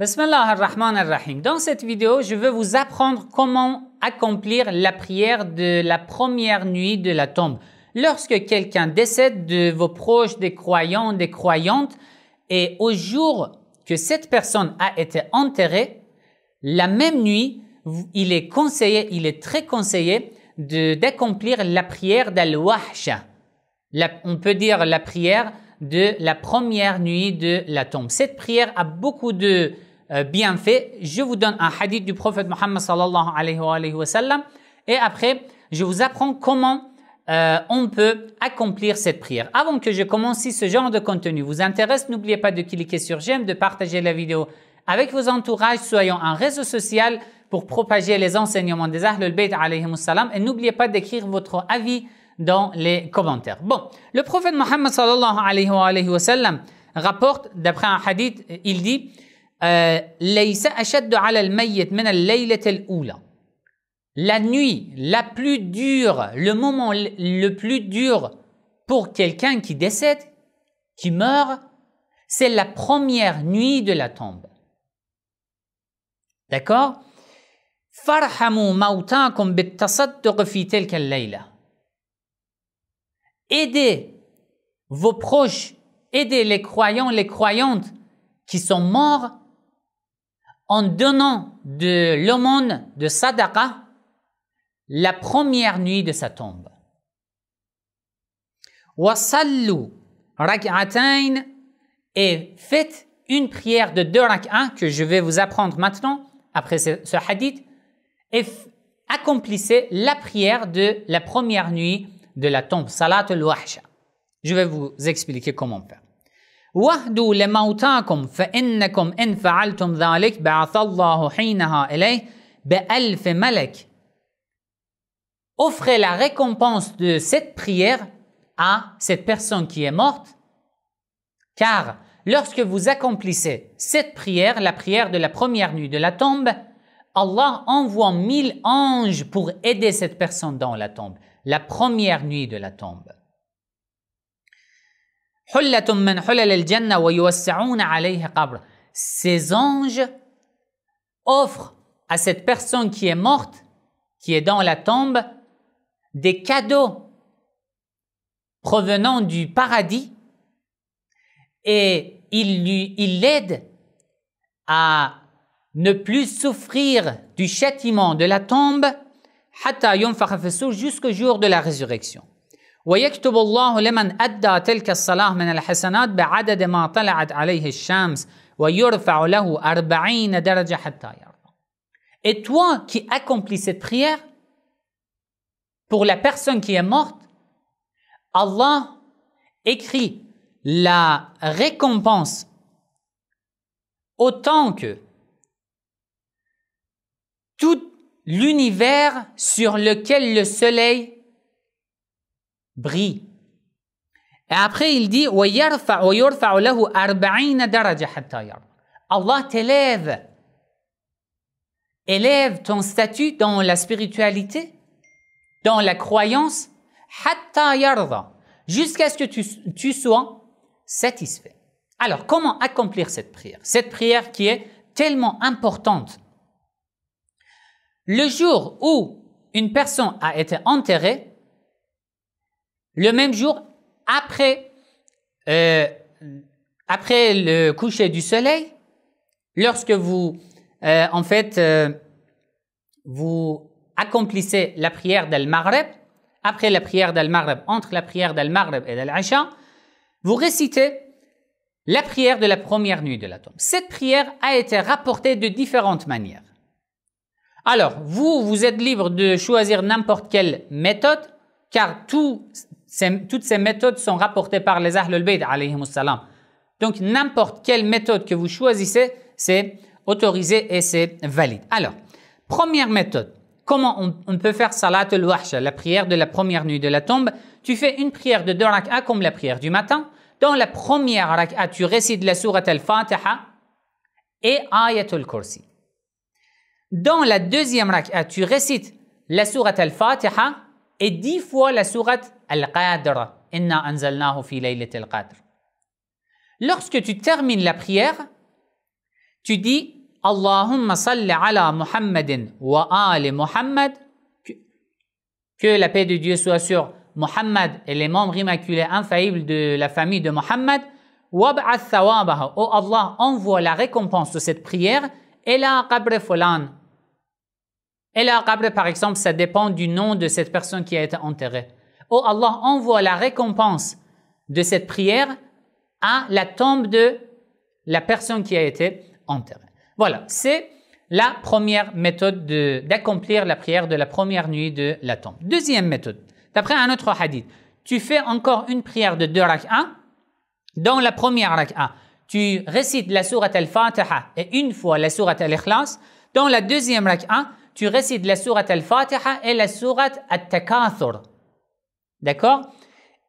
Bismillah ar-Rahman ar-Rahim. Dans cette vidéo, je veux vous apprendre comment accomplir la prière de la première nuit de la tombe. Lorsque quelqu'un décède de vos proches, des croyants, des croyantes, et au jour que cette personne a été enterrée, la même nuit, il est conseillé, il est très conseillé d'accomplir la prière d'Al-Wahsha. On peut dire la prière de la première nuit de la tombe. Cette prière a beaucoup de, euh, bien fait, je vous donne un hadith du prophète Mohammed sallallahu alayhi wa sallam et après, je vous apprends comment euh, on peut accomplir cette prière. Avant que je commence, si ce genre de contenu vous intéresse, n'oubliez pas de cliquer sur j'aime, de partager la vidéo avec vos entourages, soyons un réseau social pour propager les enseignements des Ahl al-Bayt sallam et n'oubliez pas d'écrire votre avis dans les commentaires. Bon, le prophète Mohammed sallallahu alayhi wa sallam rapporte, d'après un hadith, il dit « euh, la nuit la plus dure, le moment le plus dur pour quelqu'un qui décède, qui meurt, c'est la première nuit de la tombe. D'accord Aidez vos proches, aidez les croyants, les croyantes qui sont morts en donnant de l'aumône de Sadaqa la première nuit de sa tombe. Wasallu rak'atayn et faites une prière de deux que je vais vous apprendre maintenant après ce, hadith et accomplissez la prière de la première nuit de la tombe, Salat al-Wahsha. Je vais vous expliquer comment faire. Offrez la récompense de cette prière à cette personne qui est morte, car lorsque vous accomplissez cette prière, la prière de la première nuit de la tombe, Allah envoie mille anges pour aider cette personne dans la tombe, la première nuit de la tombe. Ces anges offrent à cette personne qui est morte, qui est dans la tombe, des cadeaux provenant du paradis et il lui, à ne plus souffrir du châtiment de la tombe jusqu'au jour de la résurrection. ويكتب الله لمن أدى تلك الصلاة من الحسنات بعدد ما طلعت عليه الشمس ويرفع له أربعين درجة حتى يرضى. Et toi qui accomplis cette prière pour la personne qui est morte, Allah écrit la récompense autant que tout l'univers sur lequel le soleil brille. Et après, il dit Allah t'élève. Élève ton statut dans la spiritualité, dans la croyance, jusqu'à ce que tu, tu sois satisfait. Alors, comment accomplir cette prière Cette prière qui est tellement importante. Le jour où une personne a été enterrée, le même jour, après, euh, après le coucher du soleil, lorsque vous, euh, en fait, euh, vous accomplissez la prière d'Al-Maghreb, après la prière d'Al-Maghreb, entre la prière d'Al-Maghreb et dal ashah vous récitez la prière de la première nuit de la tombe. Cette prière a été rapportée de différentes manières. Alors, vous, vous êtes libre de choisir n'importe quelle méthode, car tout toutes ces méthodes sont rapportées par les Ahlul Bayt, salam. Donc, n'importe quelle méthode que vous choisissez, c'est autorisé et c'est valide. Alors, première méthode, comment on, peut faire salat al la prière de la première nuit de la tombe Tu fais une prière de deux rak'ah comme la prière du matin. Dans la première rak'ah, tu récites la sourate al-Fatiha et ayatul kursi. Dans la deuxième rak'ah, tu récites la sourate al-Fatiha et dix fois la sourate Al-Qadr. Inna anzalnahu fi al-Qadr. Lorsque tu termines la prière, tu dis Allahumma salli ala Muhammadin wa ali Muhammad. Que la paix de Dieu soit sur Muhammad et les membres immaculés infaillibles de la famille de Muhammad. Wab'ath thawabaha. Oh Allah, envoie la récompense de cette prière. Et la qabr et la par exemple, ça dépend du nom de cette personne qui a été enterrée. Oh Allah envoie la récompense de cette prière à la tombe de la personne qui a été enterrée. Voilà, c'est la première méthode d'accomplir la prière de la première nuit de la tombe. Deuxième méthode, d'après un autre hadith, tu fais encore une prière de deux rak'ahs. Dans la première rak'ah, tu récites la sourate al-Fatiha et une fois la sourate al-Ikhlas. Dans la deuxième rak'ah, tu récites la sourate al-Fatiha et la sourate al-Takathur. D'accord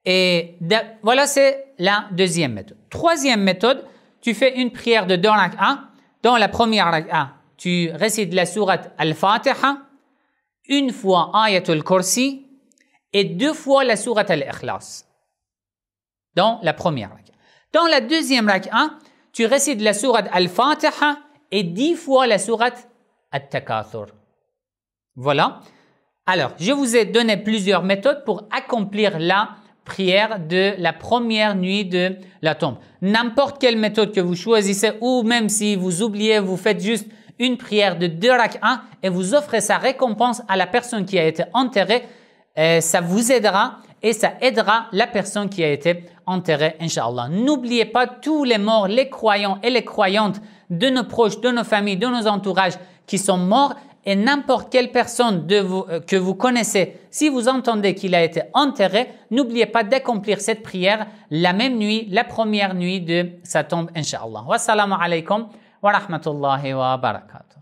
Et voilà, c'est la deuxième méthode. Troisième méthode, tu fais une prière de deux rak'ah. Dans la première rak'ah, tu récites la sourate al-Fatiha, une fois ayatul kursi et deux fois la sourate al-Ikhlas. Dans la première Dans la deuxième rak'ah, tu récites la sourate al-Fatiha et dix fois la sourate al-Takathur. Voilà. Alors, je vous ai donné plusieurs méthodes pour accomplir la prière de la première nuit de la tombe. N'importe quelle méthode que vous choisissez, ou même si vous oubliez, vous faites juste une prière de deux 1 et vous offrez sa récompense à la personne qui a été enterrée, ça vous aidera et ça aidera la personne qui a été enterrée, Inch'Allah. N'oubliez pas tous les morts, les croyants et les croyantes de nos proches, de nos familles, de nos entourages qui sont morts et n'importe quelle personne euh, que vous connaissez, si vous entendez qu'il a été enterré, n'oubliez pas d'accomplir cette prière la même nuit, la première nuit de sa tombe, inshallah. Wassalamu alaikum wa rahmatullahi wa barakatuh.